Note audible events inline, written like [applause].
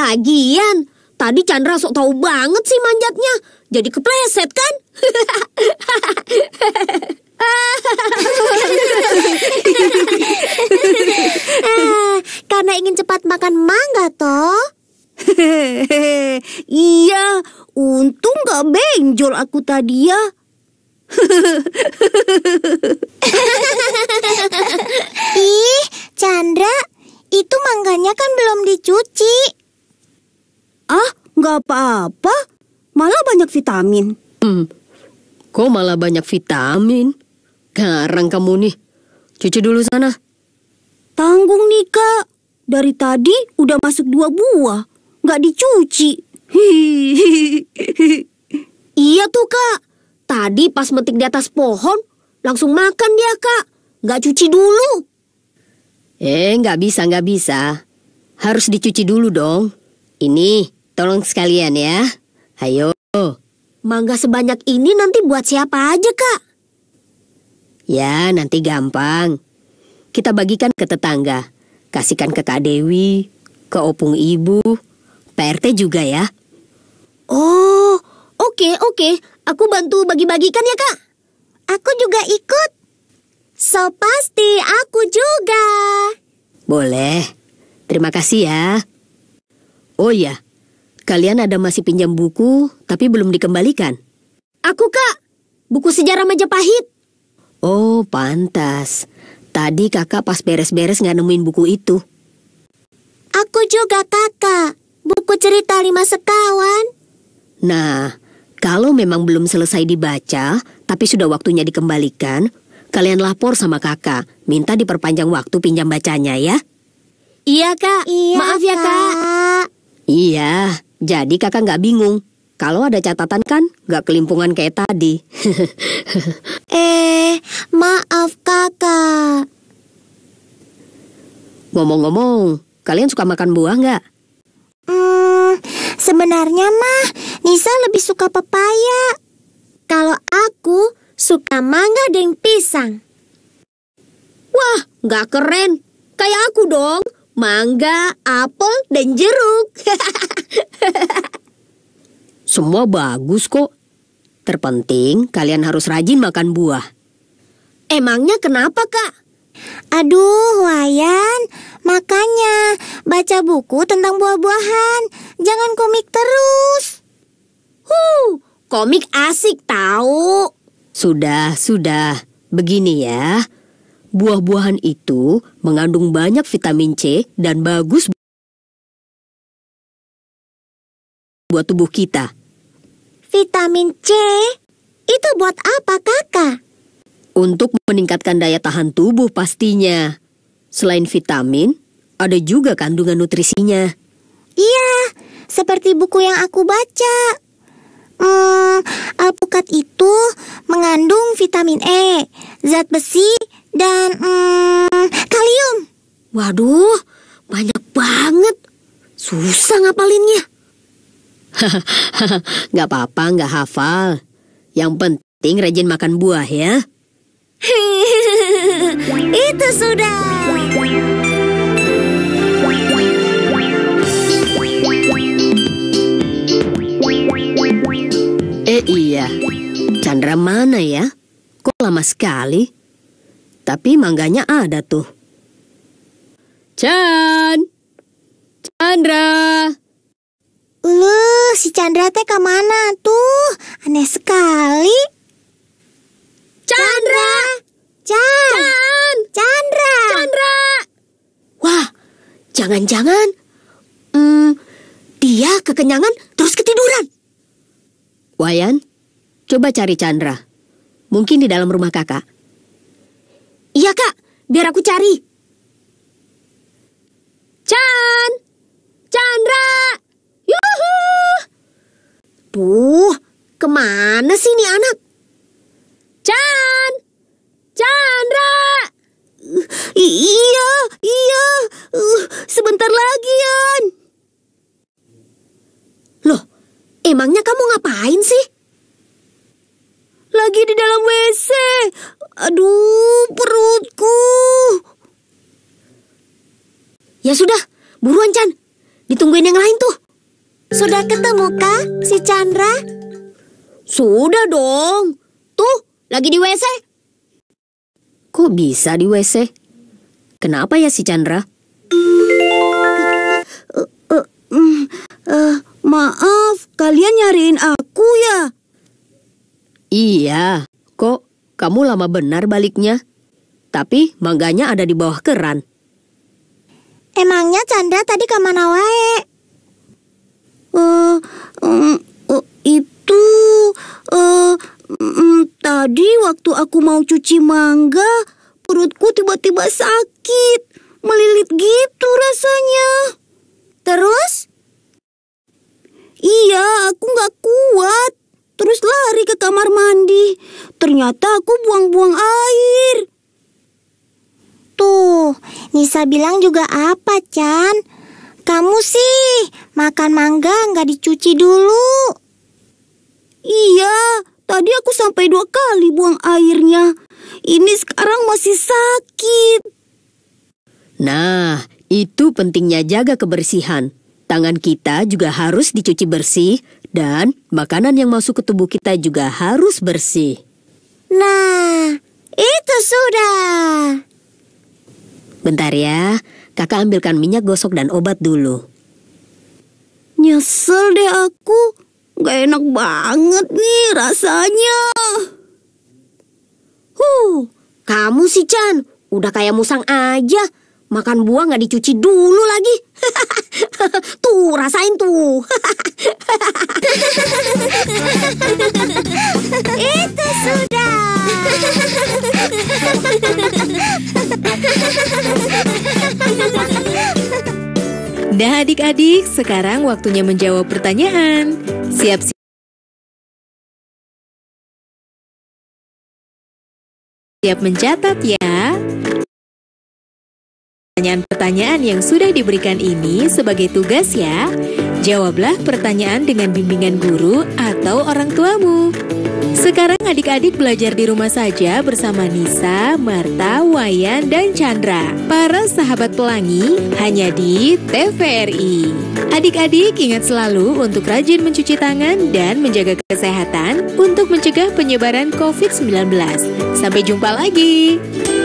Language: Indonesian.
Lagian, tadi Chandra sok tahu banget sih manjatnya. Jadi kepleset kan? ah, [laughs] karena ingin cepat makan mangga toh. [laughs] iya, untung gak benjol aku tadi ya. [laughs] Ih, Chandra, itu mangganya kan belum dicuci. Ah, nggak apa-apa. Malah banyak vitamin. Hmm, kok malah banyak vitamin? Garang kamu nih. Cuci dulu sana. Tanggung nih, Kak. Dari tadi udah masuk dua buah. Nggak dicuci. [laughs] iya tuh, Kak. Tadi pas metik di atas pohon, langsung makan dia, Kak. Nggak cuci dulu. Eh, nggak bisa, nggak bisa. Harus dicuci dulu dong. Ini, Tolong sekalian ya. Ayo. Mangga sebanyak ini nanti buat siapa aja, Kak? Ya, nanti gampang. Kita bagikan ke tetangga. Kasihkan ke Kak Dewi, ke opung ibu, PRT juga ya. Oh, oke, okay, oke. Okay. Aku bantu bagi-bagikan ya, Kak. Aku juga ikut. So pasti aku juga. Boleh. Terima kasih ya. Oh iya, Kalian ada masih pinjam buku, tapi belum dikembalikan? Aku, Kak. Buku sejarah Majapahit. Oh, pantas. Tadi kakak pas beres-beres nggak nemuin buku itu. Aku juga, kakak. Buku cerita lima sekawan. Nah, kalau memang belum selesai dibaca, tapi sudah waktunya dikembalikan, kalian lapor sama kakak. Minta diperpanjang waktu pinjam bacanya ya. Iya, Kak. Iya, Maaf ya, Kak. kak. Iya. Jadi kakak nggak bingung. Kalau ada catatan kan nggak kelimpungan kayak tadi. [laughs] eh, maaf kakak. Ngomong-ngomong, kalian suka makan buah nggak? Hmm, sebenarnya mah Nisa lebih suka pepaya. Kalau aku suka mangga dan pisang. Wah, nggak keren. Kayak aku dong mangga, apel, dan jeruk. [laughs] Semua bagus kok. Terpenting kalian harus rajin makan buah. Emangnya kenapa, Kak? Aduh, Wayan, makanya baca buku tentang buah-buahan. Jangan komik terus. Huh, komik asik tahu. Sudah, sudah. Begini ya. Buah-buahan itu mengandung banyak vitamin C dan bagus buat tubuh kita. Vitamin C itu buat apa, Kakak? Untuk meningkatkan daya tahan tubuh pastinya. Selain vitamin, ada juga kandungan nutrisinya. Iya, seperti buku yang aku baca. Hmm, alpukat itu mengandung vitamin E, zat besi, dan hmm, kalium. Waduh, banyak banget. Susah ngapalinnya. nggak [laughs] apa-apa, nggak hafal. Yang penting rajin makan buah ya. [laughs] Itu sudah. Eh iya, Chandra mana ya? Kok lama sekali? tapi mangganya ada tuh. Chan! Chandra! Uluh, si Chandra teh ke mana tuh? Aneh sekali. Chandra! Chan! Chan! Chandra! Chandra! Wah, jangan-jangan hmm, dia kekenyangan terus ketiduran. Wayan, coba cari Chandra. Mungkin di dalam rumah kakak. Iya, Kak. Biar aku cari. Chan! Chandra! Yuhu! Duh, kemana sih ini anak? Chan! Chandra! I iya, iya. Uh, sebentar lagi, Yan. Loh, emangnya kamu ngapain sih? Lagi di dalam WC. Aduh, perutku. Ya sudah, buruan Chan. Ditungguin yang lain tuh. Sudah ketemu kah si Chandra? Sudah dong. Tuh, lagi di WC. Kok bisa di WC? Kenapa ya si Chandra? Uh, uh, uh, uh, maaf, kalian nyariin aku ya? Iya, kamu lama benar baliknya. Tapi mangganya ada di bawah keran. Emangnya canda tadi kemana mana wae? Uh, um, uh, itu uh, um, tadi waktu aku mau cuci mangga, perutku tiba-tiba sakit, melilit gitu rasanya. Terus? Iya, aku nggak kuat terus lari ke kamar mandi. Ternyata aku buang-buang air. Tuh, Nisa bilang juga apa, Chan? Kamu sih, makan mangga nggak dicuci dulu. Iya, tadi aku sampai dua kali buang airnya. Ini sekarang masih sakit. Nah, itu pentingnya jaga kebersihan. Tangan kita juga harus dicuci bersih dan makanan yang masuk ke tubuh kita juga harus bersih. Nah, itu sudah. Bentar ya, kakak ambilkan minyak gosok dan obat dulu. Nyesel deh aku, gak enak banget nih rasanya. Huh, kamu sih Chan, udah kayak musang aja. Makan buah gak dicuci dulu lagi. [laughs] tuh, rasain tuh. [laughs] Itu Nah adik-adik, sekarang waktunya menjawab pertanyaan. Siap-siap. Siap mencatat ya. Pertanyaan-pertanyaan yang sudah diberikan ini sebagai tugas ya. Jawablah pertanyaan dengan bimbingan guru atau orang tuamu. Sekarang adik-adik belajar di rumah saja bersama Nisa, Marta, Wayan, dan Chandra. Para sahabat pelangi hanya di TVRI. Adik-adik ingat selalu untuk rajin mencuci tangan dan menjaga kesehatan untuk mencegah penyebaran COVID-19. Sampai jumpa lagi.